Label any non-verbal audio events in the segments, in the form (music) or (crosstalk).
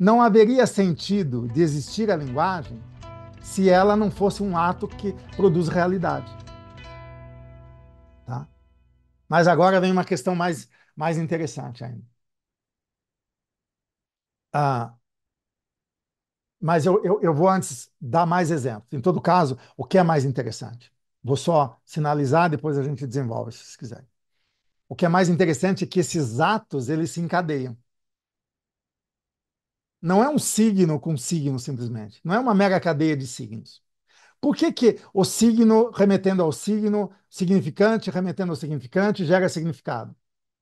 não haveria sentido de existir a linguagem se ela não fosse um ato que produz realidade. Tá? Mas agora vem uma questão mais, mais interessante ainda. Ah, mas eu, eu, eu vou antes dar mais exemplos. Em todo caso, o que é mais interessante? Vou só sinalizar, depois a gente desenvolve, se vocês quiserem. O que é mais interessante é que esses atos eles se encadeiam. Não é um signo com signo, simplesmente. Não é uma mega cadeia de signos. Por que, que o signo remetendo ao signo, significante remetendo ao significante, gera significado?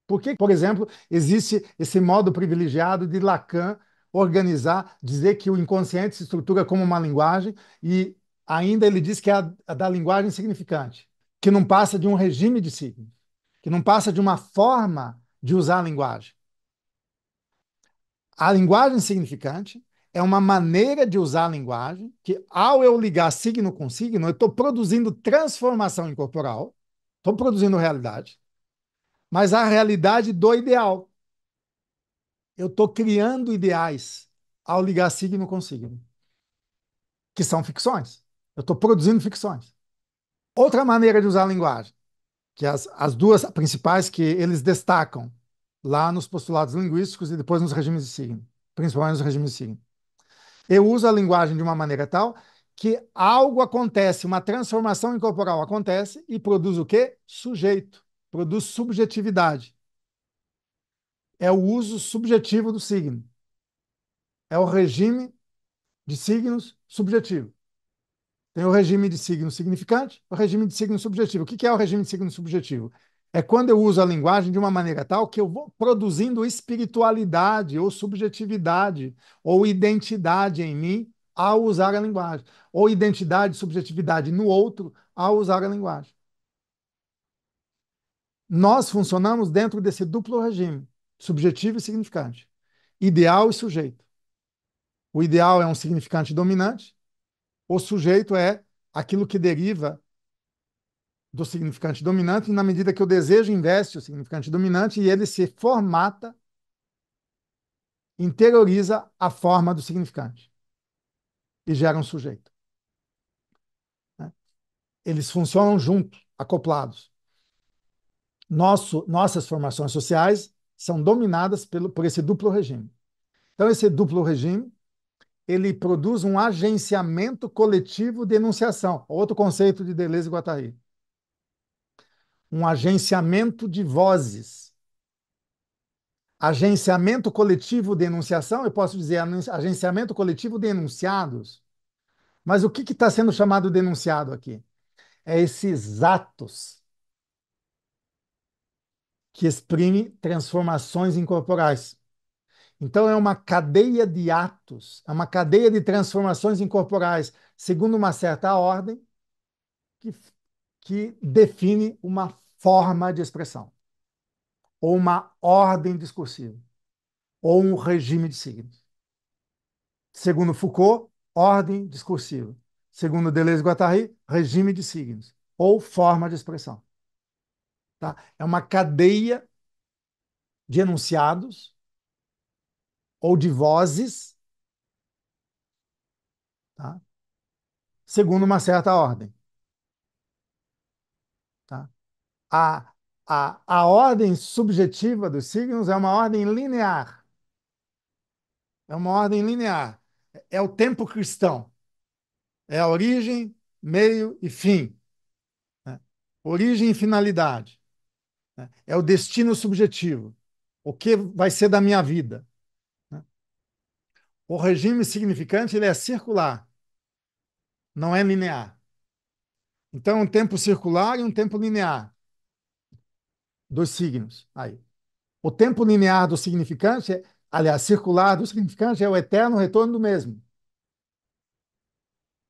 Por que, por exemplo, existe esse modo privilegiado de Lacan organizar, dizer que o inconsciente se estrutura como uma linguagem e ainda ele diz que é a, a da linguagem significante, que não passa de um regime de signos, que não passa de uma forma de usar a linguagem. A linguagem significante é uma maneira de usar a linguagem que, ao eu ligar signo com signo, eu estou produzindo transformação incorporal, estou produzindo realidade, mas a realidade do ideal. Eu estou criando ideais ao ligar signo com signo, que são ficções. Eu estou produzindo ficções. Outra maneira de usar a linguagem, que as, as duas principais que eles destacam, lá nos postulados linguísticos e depois nos regimes de signo, principalmente nos regimes de signo. Eu uso a linguagem de uma maneira tal que algo acontece, uma transformação incorporal acontece e produz o quê? Sujeito, produz subjetividade. É o uso subjetivo do signo. É o regime de signos subjetivo. Tem o regime de signo significante, o regime de signo subjetivo. O que é o regime de signo subjetivo? é quando eu uso a linguagem de uma maneira tal que eu vou produzindo espiritualidade ou subjetividade ou identidade em mim ao usar a linguagem, ou identidade e subjetividade no outro ao usar a linguagem. Nós funcionamos dentro desse duplo regime, subjetivo e significante, ideal e sujeito. O ideal é um significante dominante, o sujeito é aquilo que deriva do significante dominante, na medida que o desejo investe o significante dominante e ele se formata, interioriza a forma do significante e gera um sujeito. Né? Eles funcionam juntos, acoplados. Nosso, nossas formações sociais são dominadas pelo, por esse duplo regime. Então, esse duplo regime ele produz um agenciamento coletivo de enunciação, outro conceito de Deleuze e Guattari um agenciamento de vozes. Agenciamento coletivo de enunciação, eu posso dizer agenciamento coletivo de enunciados. Mas o que está sendo chamado de enunciado aqui? É esses atos que exprime transformações incorporais. Então, é uma cadeia de atos, é uma cadeia de transformações incorporais, segundo uma certa ordem, que que define uma forma de expressão, ou uma ordem discursiva, ou um regime de signos. Segundo Foucault, ordem discursiva. Segundo Deleuze-Guattari, regime de signos, ou forma de expressão. Tá? É uma cadeia de enunciados ou de vozes, tá? segundo uma certa ordem. a, a, a ordem subjetiva dos signos é uma ordem linear. É uma ordem linear. É o tempo cristão. É a origem, meio e fim. Né? Origem e finalidade. Né? É o destino subjetivo. O que vai ser da minha vida? Né? O regime significante ele é circular, não é linear. Então, um tempo circular e um tempo linear dos signos. Aí. O tempo linear do significante, é, aliás, circular do significante é o eterno retorno do mesmo.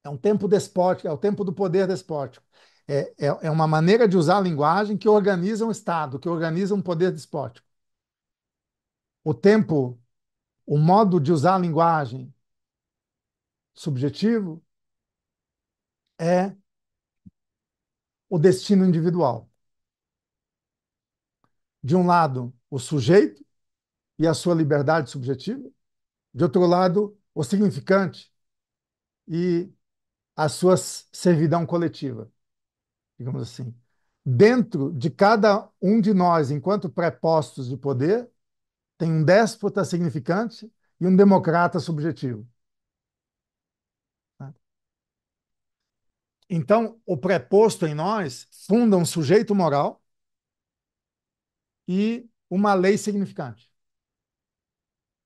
É um tempo despótico, é o tempo do poder despótico. É, é, é uma maneira de usar a linguagem que organiza um Estado, que organiza um poder despótico. O tempo, o modo de usar a linguagem subjetivo é o destino individual de um lado, o sujeito e a sua liberdade subjetiva, de outro lado, o significante e a sua servidão coletiva, digamos assim. Dentro de cada um de nós, enquanto prepostos de poder, tem um déspota significante e um democrata subjetivo. Então, o preposto em nós funda um sujeito moral e uma lei significante.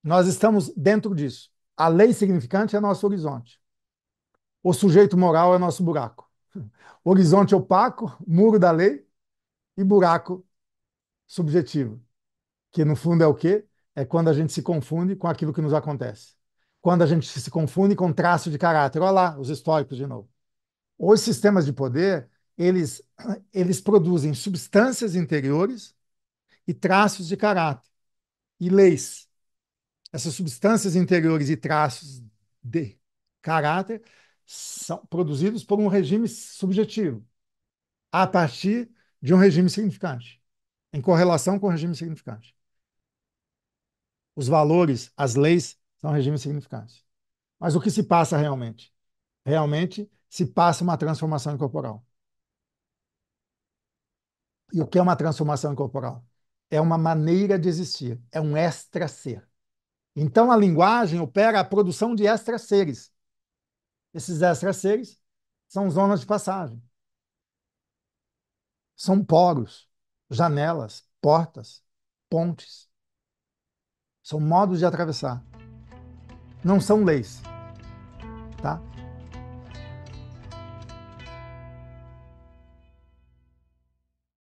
Nós estamos dentro disso. A lei significante é nosso horizonte. O sujeito moral é nosso buraco. (laughs) Horizonte opaco, muro da lei e buraco subjetivo, que no fundo é o quê? É quando a gente se confunde com aquilo que nos acontece. Quando a gente se confunde com traço de caráter. Olha lá, os históricos de novo. Os sistemas de poder, eles, eles produzem substâncias interiores e traços de caráter e leis. Essas substâncias interiores e traços de caráter são produzidos por um regime subjetivo, a partir de um regime significante, em correlação com o regime significante. Os valores, as leis, são regimes significantes. Mas o que se passa realmente? Realmente se passa uma transformação corporal. E o que é uma transformação corporal? é uma maneira de existir, é um extra-ser. Então a linguagem opera a produção de extra-seres. Esses extra-seres são zonas de passagem. São poros, janelas, portas, pontes. São modos de atravessar. Não são leis. Tá?